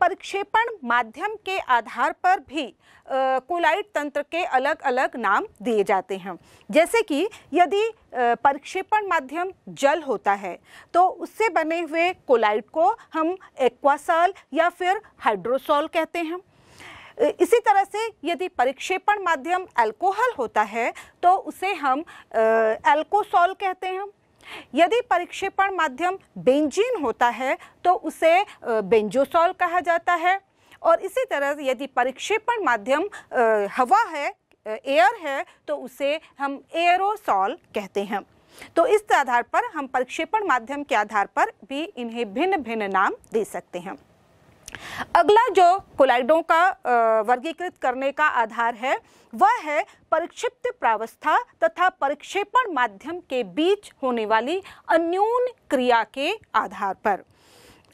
प्रक्षेपण माध्यम के आधार पर भी कोलाइट तंत्र के अलग अलग नाम दिए जाते हैं जैसे कि यदि प्रक्षेपण माध्यम जल होता है तो उससे बने हुए कोलाइट को हम एक्वासॉल या फिर हाइड्रोसॉल कहते हैं इसी तरह से यदि परिक्षेपण माध्यम अल्कोहल होता है तो उसे हम एल्कोसॉल कहते हैं यदि परिक्षेपण माध्यम बेंजीन होता है तो उसे बेंजोसॉल कहा जाता है और इसी तरह यदि परिक्षेपण माध्यम हवा है एयर है तो उसे हम एयरोसॉल कहते हैं तो इस आधार पर हम परिक्षेपण माध्यम के आधार पर भी इन्हें भिन्न भिन्न नाम दे सकते हैं अगला जो कोलाइडों का वर्गीकृत करने का आधार है वह है परिक्षिप्त प्रावस्था तथा परिक्षेपण माध्यम के बीच होने वाली अन्यून क्रिया के आधार पर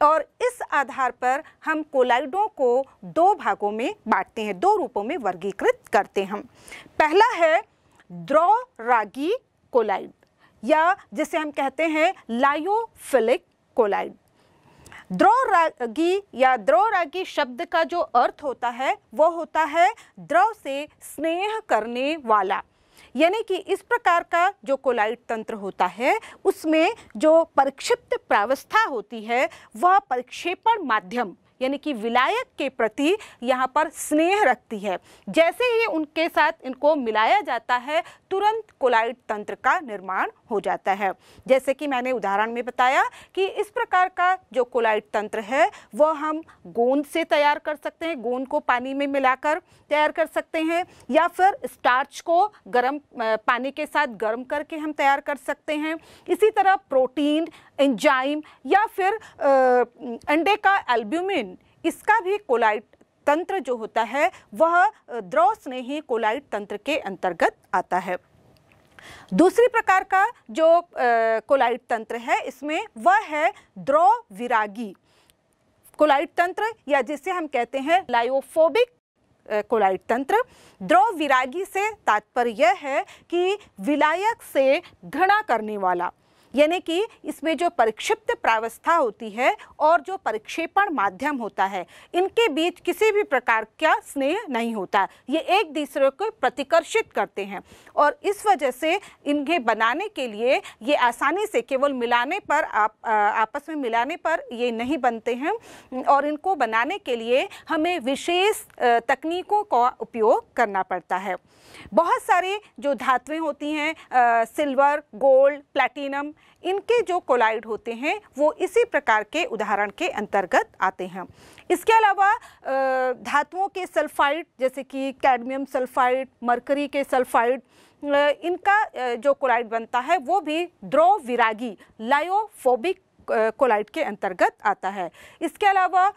और इस आधार पर हम कोलाइडों को दो भागों में बांटते हैं दो रूपों में वर्गीकृत करते हैं हम पहला है रागी कोलाइड या जिसे हम कहते हैं लायोफिलिक कोलाइड द्रौरागी या द्रौरागी शब्द का जो अर्थ होता है वो होता है द्रव से स्नेह करने वाला यानी कि इस प्रकार का जो कोलाइट तंत्र होता है उसमें जो परिक्षिप्त प्रावस्था होती है वह परिक्षेपण माध्यम यानी कि विलायक के प्रति यहाँ पर स्नेह रखती है जैसे ही उनके साथ इनको मिलाया जाता है तुरंत कोलाइट तंत्र का निर्माण हो जाता है जैसे कि मैंने उदाहरण में बताया कि इस प्रकार का जो कोलाइट तंत्र है वह हम गोंद से तैयार कर सकते हैं गोंद को पानी में मिलाकर तैयार कर सकते हैं या फिर स्टार्च को गर्म पानी के साथ गर्म करके हम तैयार कर सकते हैं इसी तरह प्रोटीन एंजाइम या फिर अंडे का एल्ब्यूमिन इसका भी कोलाइट तंत्र जो होता है वह द्रव स्नेही कोलाइट तंत्र के अंतर्गत आता है दूसरी प्रकार का जो कोलाइट तंत्र है इसमें वह है द्रव विरागी कोलाइट तंत्र या जिसे हम कहते हैं लाइफोबिक कोलाइट तंत्र द्रव विरागी से तात्पर्य यह है कि विलायक से घृणा करने वाला यानी कि इसमें जो परिक्षिप्त प्रावस्था होती है और जो परिक्षेपण माध्यम होता है इनके बीच किसी भी प्रकार का स्नेह नहीं होता ये एक दूसरे को प्रतिकर्षित करते हैं और इस वजह से इन्हें बनाने के लिए ये आसानी से केवल मिलाने पर आप आ, आपस में मिलाने पर ये नहीं बनते हैं और इनको बनाने के लिए हमें विशेष तकनीकों का उपयोग करना पड़ता है बहुत सारे जो धातुएं होती हैं सिल्वर गोल्ड प्लैटिनम इनके जो कोलाइड होते हैं वो इसी प्रकार के उदाहरण के अंतर्गत आते हैं इसके अलावा धातुओं के सल्फाइड जैसे कि कैडमियम सल्फाइड मरकरी के सल्फाइड इनका जो कोलाइड बनता है वो भी द्रोविरागी लायोफोबिक कोलाइट के अंतर्गत आता है इसके अलावा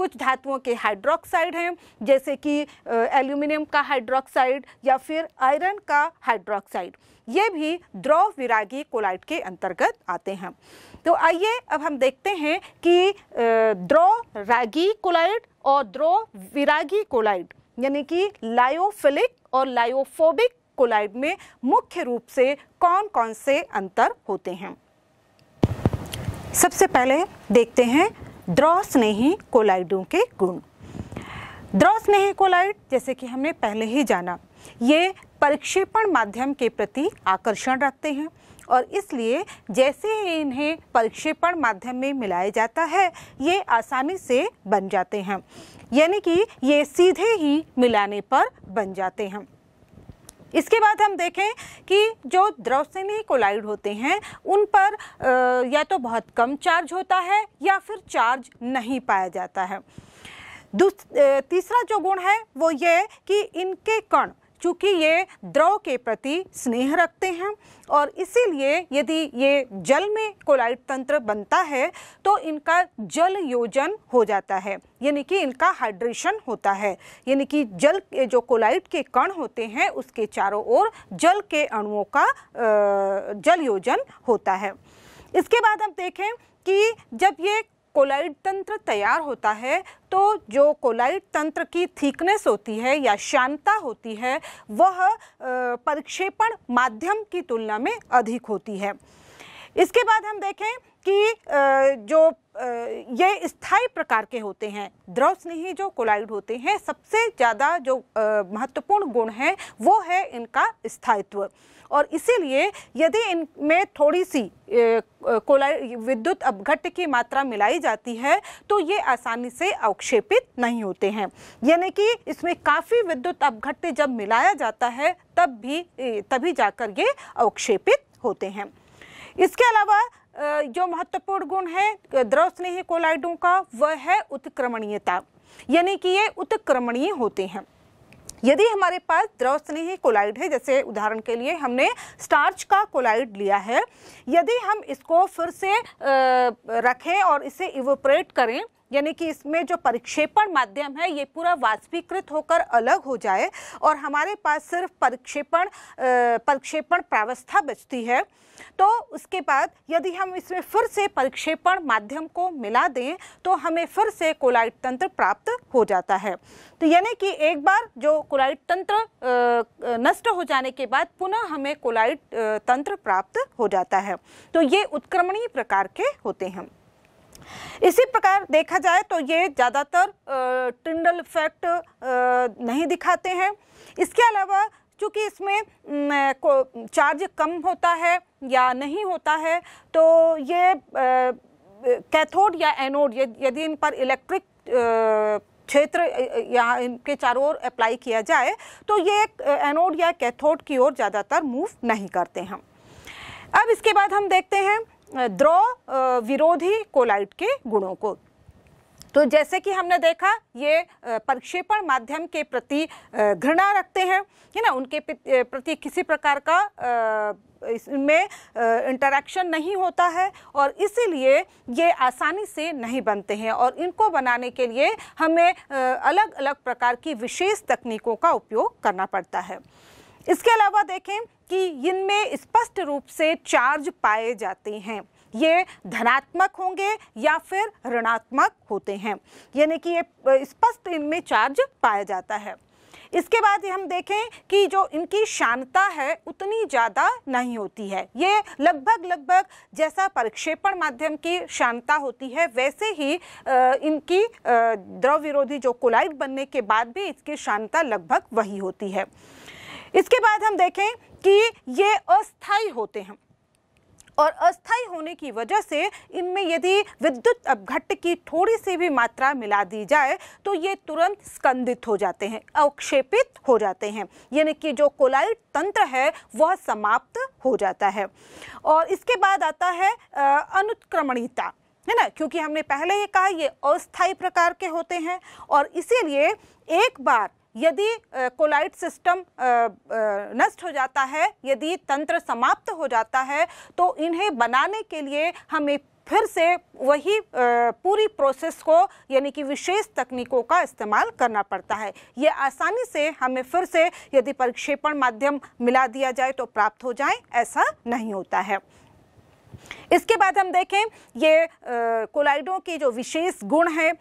कुछ धातुओं के हाइड्रोक्साइड हैं जैसे कि एल्यूमिनियम का हाइड्रोक्साइड या फिर आयरन का हाइड्रोक्साइड ये भी द्रव विरागी कोलाइट के अंतर्गत आते हैं तो आइए अब हम देखते हैं कि द्रव रागी कोलाइट और द्रव विरागी कोलाइट यानी कि लायोफिलिक और लायोफोबिक कोलाइड में मुख्य रूप से कौन कौन से अंतर होते हैं सबसे पहले देखते हैं नेही कोलाइडों के गुण द्रौस्नेही कोलाइड जैसे कि हमने पहले ही जाना ये परिक्षेपण माध्यम के प्रति आकर्षण रखते हैं और इसलिए जैसे ही इन्हें परिक्षेपण माध्यम में मिलाया जाता है ये आसानी से बन जाते हैं यानी कि ये सीधे ही मिलाने पर बन जाते हैं इसके बाद हम देखें कि जो द्रवसेनी कोलाइड होते हैं उन पर या तो बहुत कम चार्ज होता है या फिर चार्ज नहीं पाया जाता है तीसरा जो गुण है वो ये कि इनके कण चूँकि ये द्रव के प्रति स्नेह रखते हैं और इसीलिए यदि ये जल में कोलाइट तंत्र बनता है तो इनका जल योजन हो जाता है यानी कि इनका हाइड्रेशन होता है यानी कि जल के जो कोलाइट के कण होते हैं उसके चारों ओर जल के अणुओं का जल योजन होता है इसके बाद हम देखें कि जब ये कोलाइड तंत्र तैयार होता है तो जो कोलाइड तंत्र की थीकनेस होती है या शांता होती है वह परिक्षेपण माध्यम की तुलना में अधिक होती है इसके बाद हम देखें कि जो ये स्थायी प्रकार के होते हैं द्रव स्नेही जो कोलाइड होते हैं सबसे ज़्यादा जो महत्वपूर्ण गुण है वो है इनका स्थायित्व और इसीलिए यदि इनमें थोड़ी सी कोला विद्युत अपघट्य की मात्रा मिलाई जाती है तो ये आसानी से अवक्षेपित नहीं होते हैं यानी कि इसमें काफ़ी विद्युत अपघट्य जब मिलाया जाता है तब भी तभी जाकर ये अवक्षेपित होते हैं इसके अलावा जो महत्वपूर्ण गुण है द्रव स्नेही कोलाइडों का वह है उत्क्रमणीयता यानी कि ये उत्क्रमणीय होते हैं यदि हमारे पास द्रव स्नेही कोलाइड है जैसे उदाहरण के लिए हमने स्टार्च का कोलाइड लिया है यदि हम इसको फिर से रखें और इसे इवोपरेट करें यानी कि इसमें जो परिक्षेपण माध्यम है ये पूरा वाष्पीकृत होकर अलग हो जाए और हमारे पास सिर्फ परिक्षेपण परिक्षेपण प्रावस्था बचती है तो उसके बाद यदि हम इसमें फिर से परिक्षेपण माध्यम को मिला दें तो हमें फिर से कोलाइट तंत्र प्राप्त हो जाता है तो यानी कि एक बार जो कोलाइट तंत्र नष्ट हो जाने के बाद पुनः हमें कोलाइट तंत्र प्राप्त हो जाता है तो ये उत्क्रमणीय प्रकार के होते हैं इसी प्रकार देखा जाए तो ये ज़्यादातर टिंडल इफेक्ट नहीं दिखाते हैं इसके अलावा चूँकि इसमें को चार्ज कम होता है या नहीं होता है तो ये कैथोड या एनोड यदि इन पर इलेक्ट्रिक क्षेत्र या इनके चारों ओर अप्लाई किया जाए तो ये एनोड या कैथोड की ओर ज़्यादातर मूव नहीं करते हैं अब इसके बाद हम देखते हैं द्रव विरोधी कोलाइट के गुणों को तो जैसे कि हमने देखा ये प्रक्षेपण माध्यम के प्रति घृणा रखते हैं है ना उनके प्रति किसी प्रकार का इसमें इंटरेक्शन नहीं होता है और इसीलिए ये आसानी से नहीं बनते हैं और इनको बनाने के लिए हमें अलग अलग प्रकार की विशेष तकनीकों का उपयोग करना पड़ता है इसके अलावा देखें कि इनमें स्पष्ट रूप से चार्ज पाए जाते हैं ये धनात्मक होंगे या फिर ऋणात्मक होते हैं यानी कि ये स्पष्ट इनमें चार्ज पाया जाता है इसके बाद हम देखें कि जो इनकी शांतता है उतनी ज़्यादा नहीं होती है ये लगभग लगभग जैसा प्रक्षेपण माध्यम की शांतता होती है वैसे ही इनकी द्रव विरोधी जो कोलाइट बनने के बाद भी इसकी शांतता लगभग वही होती है इसके बाद हम देखें कि ये अस्थाई होते हैं और अस्थाई होने की वजह से इनमें यदि विद्युत अपघट्ट की थोड़ी सी भी मात्रा मिला दी जाए तो ये तुरंत स्कंदित हो जाते हैं अवक्षेपित हो जाते हैं यानी कि जो कोलाइट तंत्र है वह समाप्त हो जाता है और इसके बाद आता है अनुत्क्रमणीता है ना क्योंकि हमने पहले ये कहा ये अस्थाई प्रकार के होते हैं और इसीलिए एक बार यदि कोलाइट सिस्टम नष्ट हो जाता है यदि तंत्र समाप्त हो जाता है तो इन्हें बनाने के लिए हमें फिर से वही पूरी प्रोसेस को यानी कि विशेष तकनीकों का इस्तेमाल करना पड़ता है ये आसानी से हमें फिर से यदि प्रक्षेपण माध्यम मिला दिया जाए तो प्राप्त हो जाए ऐसा नहीं होता है इसके बाद हम देखें ये कोलाइडों के जो विशेष गुण हैं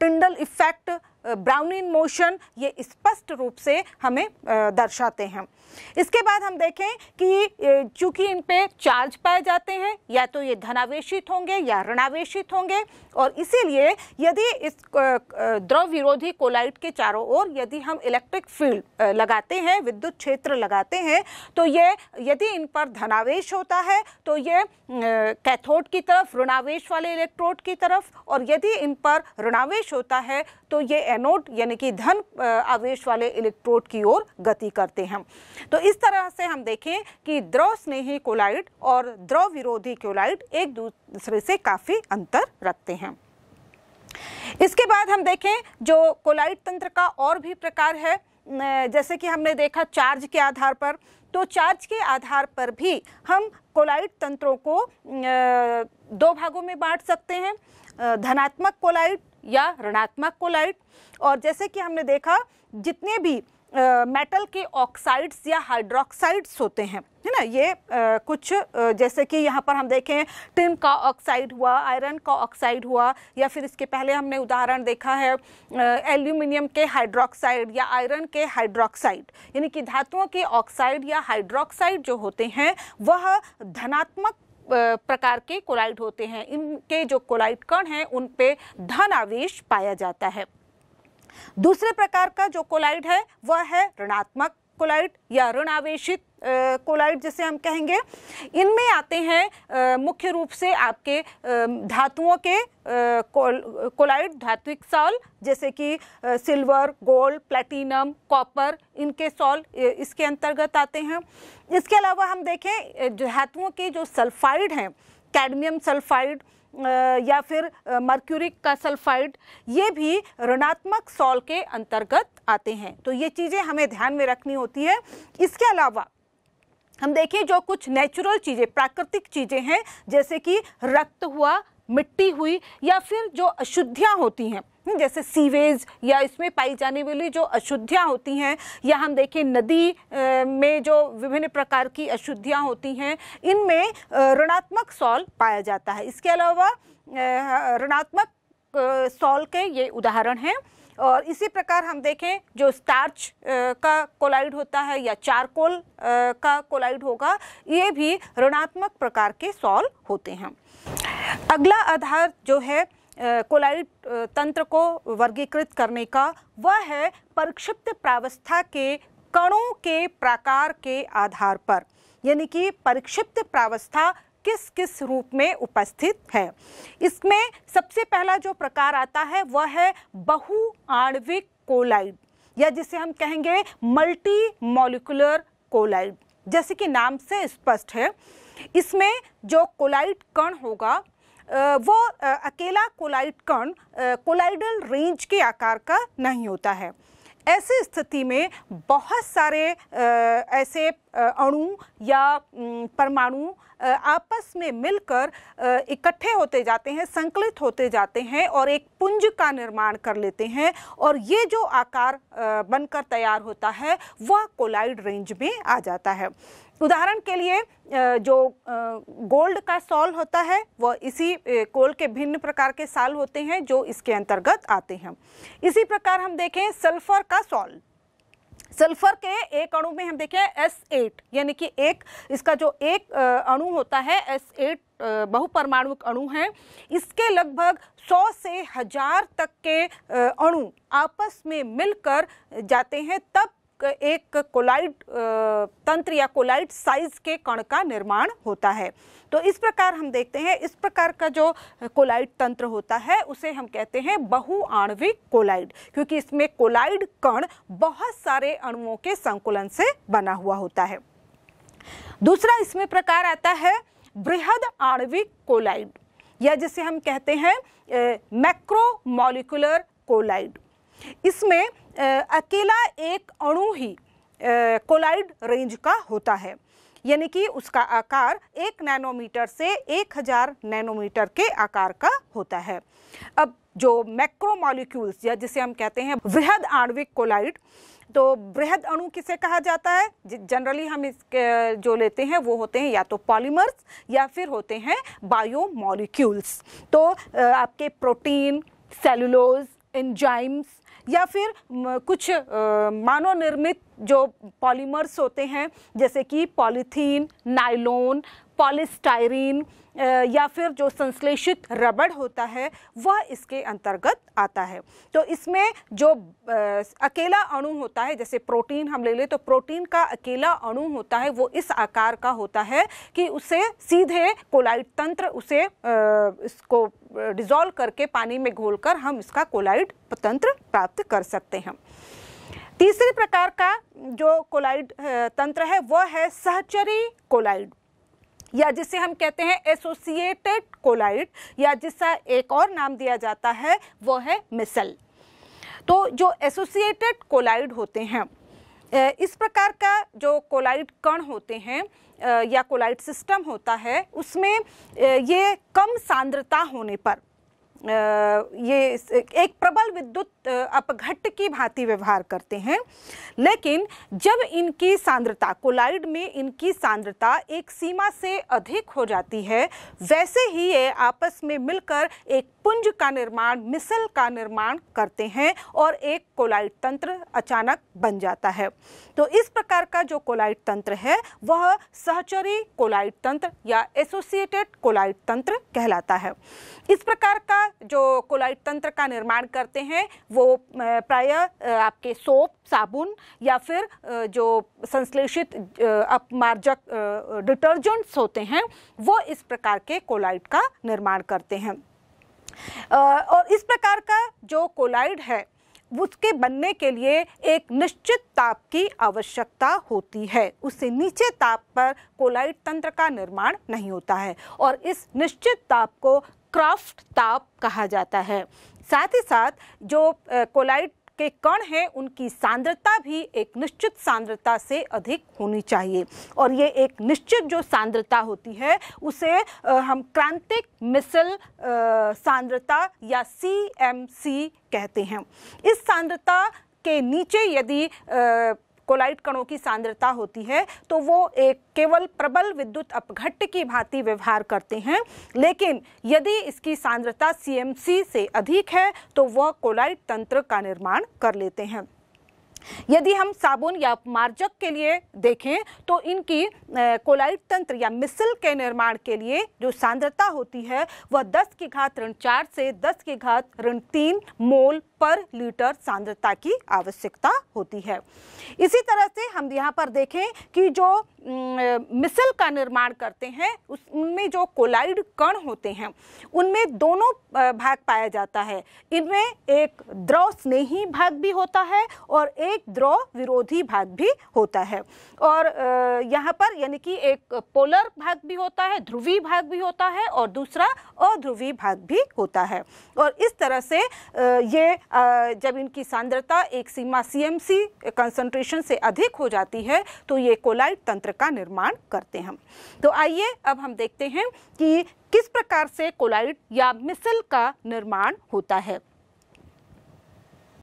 Tyndall effect Brownian motion ये स्पष्ट रूप से हमें दर्शाते हैं इसके बाद हम देखें कि चूंकि इन पे चार्ज पाए जाते हैं या तो ये धनावेशित होंगे या ऋणावेशित होंगे और इसीलिए यदि इस द्रव विरोधी कोलाइट के चारों ओर यदि हम इलेक्ट्रिक फील्ड लगाते हैं विद्युत क्षेत्र लगाते हैं तो ये यदि इन पर धनावेश होता है तो ये कैथोड की तरफ ऋणावेश वाले इलेक्ट्रोड की तरफ और यदि इन पर ऋणावेश होता है तो ये एनोड यानी कि धन आवेश वाले इलेक्ट्रोड की ओर गति करते हैं तो इस तरह से हम देखें कि द्रव स्नेही कोलाइड और द्रव विरोधी कोलाइड एक दूसरे से काफ़ी अंतर रखते हैं इसके बाद हम देखें जो कोलाइड तंत्र का और भी प्रकार है जैसे कि हमने देखा चार्ज के आधार पर तो चार्ज के आधार पर भी हम कोलाइड तंत्रों को दो भागों में बांट सकते हैं धनात्मक कोलाइड या ऋणात्मक कोलाइड और जैसे कि हमने देखा जितने भी मेटल के ऑक्साइड्स या हाइड्रोक्साइड्स होते हैं है ना ये आ, कुछ आ, जैसे कि यहाँ पर हम देखें टिन का ऑक्साइड हुआ आयरन का ऑक्साइड हुआ या फिर इसके पहले हमने उदाहरण देखा है एल्यूमिनियम के हाइड्रोक्साइड या आयरन के हाइड्रोक्साइड यानी कि धातुओं के ऑक्साइड या हाइड्रोक्साइड जो होते हैं वह धनात्मक प्रकार के कोलाइड होते हैं इनके जो कोलाइड कण हैं उन पे धन आवेश पाया जाता है दूसरे प्रकार का जो कोलाइड है वह है ऋणात्मक कोलाइट या ऋण आवेशित कोलाइट जिसे हम कहेंगे इनमें आते हैं मुख्य रूप से आपके धातुओं के कोलाइट धात्विक सॉल जैसे कि सिल्वर गोल्ड प्लेटिनम कॉपर इनके सॉल इसके अंतर्गत आते हैं इसके अलावा हम देखें धातुओं के जो सल्फाइड हैं कैडमियम सल्फाइड या फिर मर्क्यूरिक का सल्फाइड ये भी ऋणात्मक सॉल के अंतर्गत आते हैं तो ये चीज़ें हमें ध्यान में रखनी होती है इसके अलावा हम देखें जो कुछ नेचुरल चीज़ें प्राकृतिक चीज़ें हैं जैसे कि रक्त हुआ मिट्टी हुई या फिर जो अशुद्धियाँ होती हैं जैसे सीवेज या इसमें पाई जाने वाली जो अशुद्धियाँ होती हैं या हम देखें नदी में जो विभिन्न प्रकार की अशुद्धियाँ होती हैं इनमें ऋणात्मक सॉल पाया जाता है इसके अलावा ऋणात्मक सॉल के ये उदाहरण हैं और इसी प्रकार हम देखें जो स्टार्च का कोलाइड होता है या चारकोल का कोलाइड होगा ये भी ऋणात्मक प्रकार के सॉल होते हैं अगला आधार जो है कोलाइड तंत्र को वर्गीकृत करने का वह है परिक्षिप्त प्रावस्था के कणों के प्रकार के आधार पर यानी कि परिक्षिप्त प्रावस्था किस किस रूप में उपस्थित है इसमें सबसे पहला जो प्रकार आता है वह है आणविक कोलाइड या जिसे हम कहेंगे मल्टी मॉलिकुलर कोलाइड जैसे कि नाम से स्पष्ट है इसमें जो कोलाइड कण होगा वो अकेला कोलाइड कण कोलाइडल रेंज के आकार का नहीं होता है ऐसी स्थिति में बहुत सारे ऐसे अणु या परमाणु आपस में मिलकर इकट्ठे होते जाते हैं संकलित होते जाते हैं और एक पुंज का निर्माण कर लेते हैं और ये जो आकार बनकर तैयार होता है वह कोलाइड रेंज में आ जाता है उदाहरण के लिए जो गोल्ड का सॉल होता है वह इसी कोल के भिन्न प्रकार के साल होते हैं जो इसके अंतर्गत आते हैं इसी प्रकार हम देखें सल्फर का सॉल सल्फर के एक अणु में हम देखें एस एट यानी कि एक इसका जो एक अणु होता है एस एट परमाणु अणु है इसके लगभग 100 से हजार तक के अणु आपस में मिलकर जाते हैं तब एक कोलाइट तंत्र या कोलाइट साइज के कण का निर्माण होता है तो इस प्रकार हम देखते हैं इस प्रकार का जो कोलाइड तंत्र होता है उसे हम कहते हैं बहुआणविक कोलाइड क्योंकि इसमें कोलाइड कण बहुत सारे अणुओं के संकुलन से बना हुआ होता है दूसरा इसमें प्रकार आता है बृहद आणविक कोलाइड या जिसे हम कहते हैं मैक्रोमोलिकुलर कोलाइड इसमें अकेला एक अणु ही कोलाइड रेंज का होता है यानी कि उसका आकार एक नैनोमीटर से एक हज़ार नैनोमीटर के आकार का होता है अब जो मैक्रोमोलिक्यूल्स या जिसे हम कहते हैं वृहद आणविक कोलाइड तो वृहद अणु किसे कहा जाता है जनरली हम इसके जो लेते हैं वो होते हैं या तो पॉलीमर्स या फिर होते हैं बायोमोलिक्यूल्स तो आपके प्रोटीन सेलुलोज एंजाइम्स या फिर कुछ मानव निर्मित जो पॉलीमर्स होते हैं जैसे कि पॉलीथीन नाइलोन पॉलिस्टायरीन या फिर जो संश्लेषित रबड़ होता है वह इसके अंतर्गत आता है तो इसमें जो अकेला अणु होता है जैसे प्रोटीन हम ले लें तो प्रोटीन का अकेला अणु होता है वो इस आकार का होता है कि उसे सीधे कोलाइट तंत्र उसे इसको डिज़ोल्व करके पानी में घोलकर हम इसका कोलाइट तंत्र प्राप्त कर सकते हैं तीसरे प्रकार का जो कोलाइड तंत्र है वह है सहचरी कोलाइड या जिसे हम कहते हैं एसोसिएटेड कोलाइड या जिसका एक और नाम दिया जाता है वो है मिसल तो जो एसोसिएटेड कोलाइड होते हैं इस प्रकार का जो कोलाइड कण होते हैं या कोलाइड सिस्टम होता है उसमें ये कम सांद्रता होने पर ये एक प्रबल विद्युत अपघट की भांति व्यवहार करते हैं लेकिन जब इनकी सांद्रता कोलाइड में इनकी सांद्रता एक सीमा से अधिक हो जाती है वैसे ही ये आपस में मिलकर एक पुंज का निर्माण मिसल का निर्माण करते हैं और एक कोलाइड तंत्र अचानक बन जाता है तो इस प्रकार का जो कोलाइड तंत्र है वह सहचरी कोलाइड तंत्र या एसोसिएटेड कोलाइड तंत्र कहलाता है इस प्रकार का जो कोलाइट तंत्र का निर्माण करते हैं वो प्राय आपके सोप साबुन या फिर जो संश्लेषित अपमार्जक डिटर्जेंट्स होते हैं वो इस प्रकार के कोलाइट का निर्माण करते हैं और इस प्रकार का जो कोलाइड है उसके बनने के लिए एक निश्चित ताप की आवश्यकता होती है उससे नीचे ताप पर कोलाइट तंत्र का निर्माण नहीं होता है और इस निश्चित ताप को क्रॉफ्ट ताप कहा जाता है साथ ही साथ जो कोलाइट के कण हैं उनकी सांद्रता भी एक निश्चित सांद्रता से अधिक होनी चाहिए और ये एक निश्चित जो सांद्रता होती है उसे हम क्रांतिक मिसल सांद्रता या सी कहते हैं इस सांद्रता के नीचे यदि कोलाइट कणों की सांद्रता होती है तो वो एक केवल प्रबल विद्युत अपघट्ट की भांति व्यवहार करते हैं लेकिन यदि इसकी सांद्रता सीएमसी से अधिक है तो वह कोलाइट तंत्र का निर्माण कर लेते हैं यदि हम साबुन या मार्जक के लिए देखें तो इनकी कोलाइट तंत्र या मिसल के निर्माण के लिए जो सांद्रता होती है वह 10 की घात ऋण चार से 10 की घात ऋण तीन मोल पर लीटर सांद्रता की आवश्यकता होती है इसी तरह से हम यहाँ पर देखें कि जो मिसल का निर्माण करते हैं उनमें जो कोलाइड कण होते हैं उनमें दोनों भाग पाया जाता है इनमें एक द्रव स्नेही भाग भी होता है और एक द्रव विरोधी भाग भी होता है और यहाँ पर यानी कि एक पोलर भाग भी होता है ध्रुवी भाग भी होता है और दूसरा अध्रुवी भाग भी होता है और इस तरह से ये जब इनकी सांद्रता एक सीमा सीएमसी कंसंट्रेशन से अधिक हो जाती है तो ये कोलाइट तंत्र का निर्माण करते हैं तो आइए अब हम देखते हैं कि किस प्रकार से कोलाइट या मिसल का निर्माण होता है